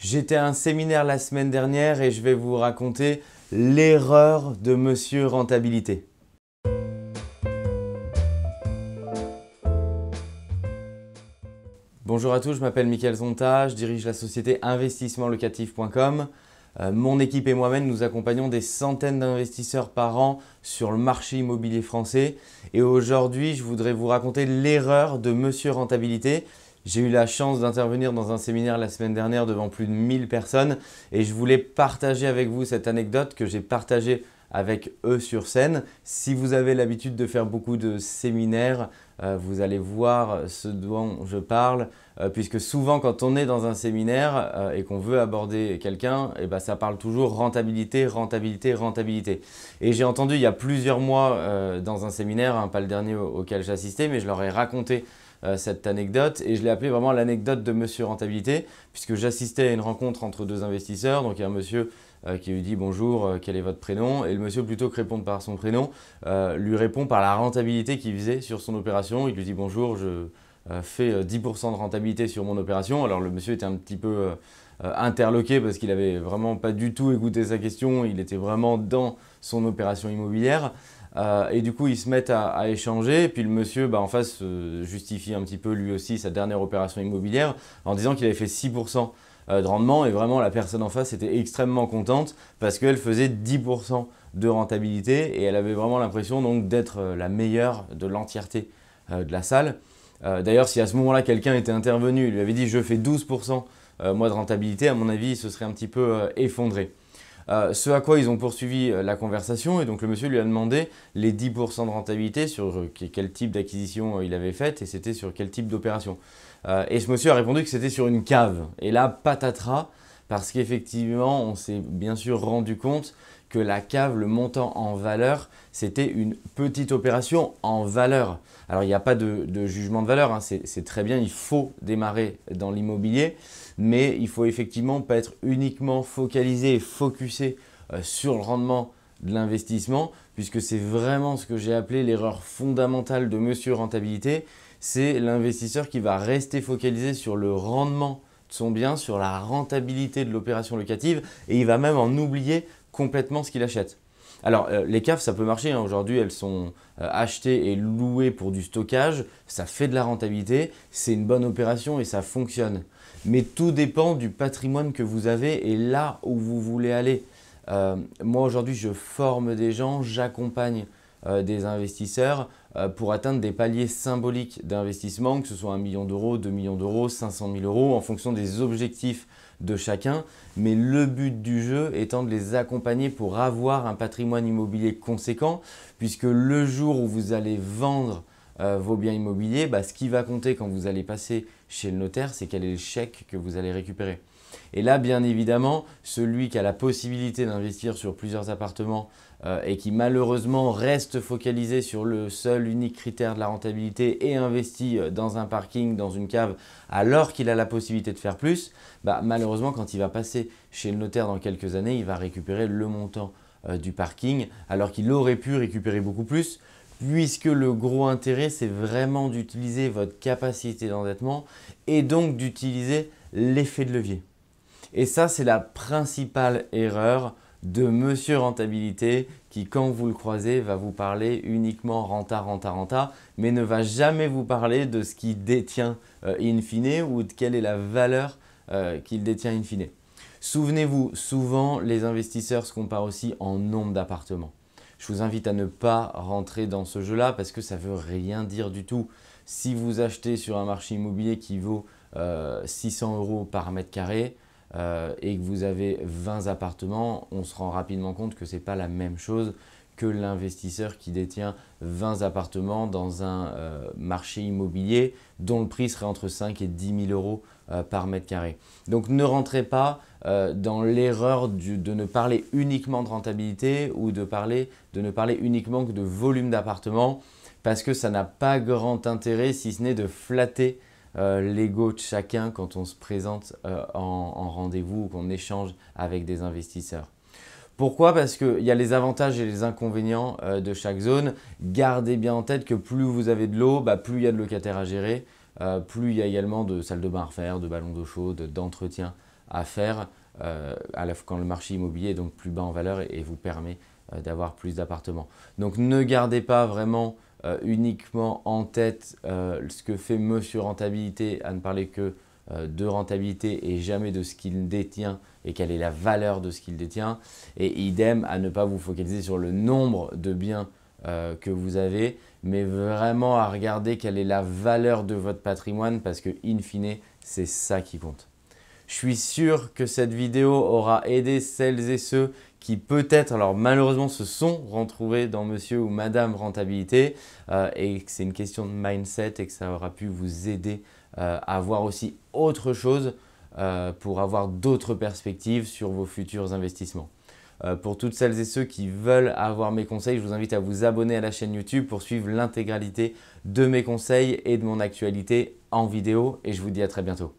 J'étais à un séminaire la semaine dernière et je vais vous raconter l'erreur de Monsieur Rentabilité. Bonjour à tous, je m'appelle Michael Zonta, je dirige la société investissementlocatif.com. Euh, mon équipe et moi-même, nous accompagnons des centaines d'investisseurs par an sur le marché immobilier français. Et aujourd'hui, je voudrais vous raconter l'erreur de Monsieur Rentabilité j'ai eu la chance d'intervenir dans un séminaire la semaine dernière devant plus de 1000 personnes et je voulais partager avec vous cette anecdote que j'ai partagée avec eux sur scène. Si vous avez l'habitude de faire beaucoup de séminaires, euh, vous allez voir ce dont je parle, euh, puisque souvent quand on est dans un séminaire euh, et qu'on veut aborder quelqu'un, eh ben, ça parle toujours rentabilité, rentabilité, rentabilité. Et j'ai entendu il y a plusieurs mois dans un séminaire, hein, pas le dernier auquel j'assistais, mais je leur ai raconté euh, cette anecdote et je l'ai appelée vraiment l'anecdote de Monsieur Rentabilité puisque j'assistais à une rencontre entre deux investisseurs. Donc il y a un monsieur euh, qui lui dit bonjour, euh, quel est votre prénom Et le monsieur, plutôt que répondre par son prénom, lui répond par la rentabilité qu'il visait sur son opération. Il lui dit bonjour, je fais 10% de rentabilité sur mon opération. Alors le monsieur était un petit peu interloqué parce qu'il n'avait vraiment pas du tout écouté sa question, il était vraiment dans son opération immobilière. Euh, et du coup, ils se mettent à, échanger. puis le monsieur, bah, en face, euh, justifie un petit peu lui aussi sa dernière opération immobilière en disant qu'il avait fait 6% euh, de rendement. Et vraiment, la personne en face était extrêmement contente parce qu'elle faisait 10% de rentabilité et elle avait vraiment l'impression donc d'être la meilleure de l'entièreté de la salle. D'ailleurs, si à ce moment-là, quelqu'un était intervenu, il lui avait dit « je fais 12% de rentabilité », à mon avis, ce serait un petit peu effondré. Euh, ce à quoi ils ont poursuivi euh, la conversation, et donc le monsieur lui a demandé les 10% de rentabilité sur euh, quel type d'acquisition il avait fait et c'était sur quel type d'opération. et ce monsieur a répondu que c'était sur une cave. Et là, patatras, parce qu'effectivement, on s'est bien sûr rendu compte que la cave, le montant en valeur, c'était une petite opération en valeur. Alors il n'y a pas de, jugement de valeur, hein. c'est très bien, il faut démarrer dans l'immobilier, mais il faut effectivement pas être uniquement focalisé et focusé euh, sur le rendement de l'investissement, puisque c'est vraiment ce que j'ai appelé l'erreur fondamentale de Monsieur Rentabilité, c'est l'investisseur qui va rester focalisé sur le rendement son bien, sur la rentabilité de l'opération locative, et il va même en oublier complètement ce qu'il achète. Alors, euh, les CAF, ça peut marcher. Hein. Aujourd'hui, elles sont euh, achetées et louées pour du stockage. Ça fait de la rentabilité. C'est une bonne opération et ça fonctionne. Mais tout dépend du patrimoine que vous avez et là où vous voulez aller. Euh, moi, aujourd'hui, je forme des gens, j'accompagne des investisseurs euh, pour atteindre des paliers symboliques d'investissement, que ce soit 1 million d'euros, 2 millions d'euros, 500 000 euros, en fonction des objectifs de chacun. Mais le but du jeu étant de les accompagner pour avoir un patrimoine immobilier conséquent, puisque le jour où vous allez vendre euh, vos biens immobiliers, bah, ce qui va compter quand vous allez passer chez le notaire, c'est quel est le chèque que vous allez récupérer. Et là, bien évidemment, celui qui a la possibilité d'investir sur plusieurs appartements euh, et qui malheureusement reste focalisé sur le seul unique critère de la rentabilité et investit euh, dans un parking, dans une cave, alors qu'il a la possibilité de faire plus, bah, malheureusement quand il va passer chez le notaire dans quelques années, il va récupérer le montant euh, du parking alors qu'il aurait pu récupérer beaucoup plus puisque le gros intérêt, c'est vraiment d'utiliser votre capacité d'endettement et donc d'utiliser l'effet de levier. Et ça, c'est la principale erreur de Monsieur Rentabilité qui, quand vous le croisez, va vous parler uniquement renta, renta, renta, mais ne va jamais vous parler de ce qu'il détient euh, in fine ou de quelle est la valeur euh, qu'il détient in fine. Souvenez-vous, souvent les investisseurs se comparent aussi en nombre d'appartements. Je vous invite à ne pas rentrer dans ce jeu-là parce que ça ne veut rien dire du tout. Si vous achetez sur un marché immobilier qui vaut 600 euh, euros par mètre carré, euh, et que vous avez 20 appartements, on se rend rapidement compte que ce n'est pas la même chose que l'investisseur qui détient 20 appartements dans un euh, marché immobilier dont le prix serait entre 5 et 10 000 euros euh, par mètre carré. Donc ne rentrez pas dans l'erreur de ne parler uniquement de rentabilité ou de, parler, de ne parler uniquement que de volume d'appartements parce que ça n'a pas grand intérêt si ce n'est de flatter euh, l'ego de chacun quand on se présente euh, en, rendez-vous ou qu'on échange avec des investisseurs. Pourquoi Parce qu'il y a les avantages et les inconvénients euh, de chaque zone. Gardez bien en tête que plus vous avez de l'eau, bah, plus il y a de locataires à gérer, plus il y a également de salles de bain à refaire, de ballons d'eau chaude, d'entretien à faire, à quand le marché immobilier est donc plus bas en valeur et vous permet d'avoir plus d'appartements. Donc ne gardez pas vraiment euh, uniquement en tête euh, ce que fait Monsieur Rentabilité, à ne parler que euh, de rentabilité et jamais de ce qu'il détient et quelle est la valeur de ce qu'il détient. Et idem à ne pas vous focaliser sur le nombre de biens que vous avez, mais vraiment à regarder quelle est la valeur de votre patrimoine parce que in fine, c'est ça qui compte. Je suis sûr que cette vidéo aura aidé celles et ceux qui peut-être, alors malheureusement, se sont retrouvés dans Monsieur ou Madame Rentabilité euh, et que c'est une question de mindset et que ça aura pu vous aider euh, à voir aussi autre chose euh, pour avoir d'autres perspectives sur vos futurs investissements. pour toutes celles et ceux qui veulent avoir mes conseils, je vous invite à vous abonner à la chaîne YouTube pour suivre l'intégralité de mes conseils et de mon actualité en vidéo et je vous dis à très bientôt.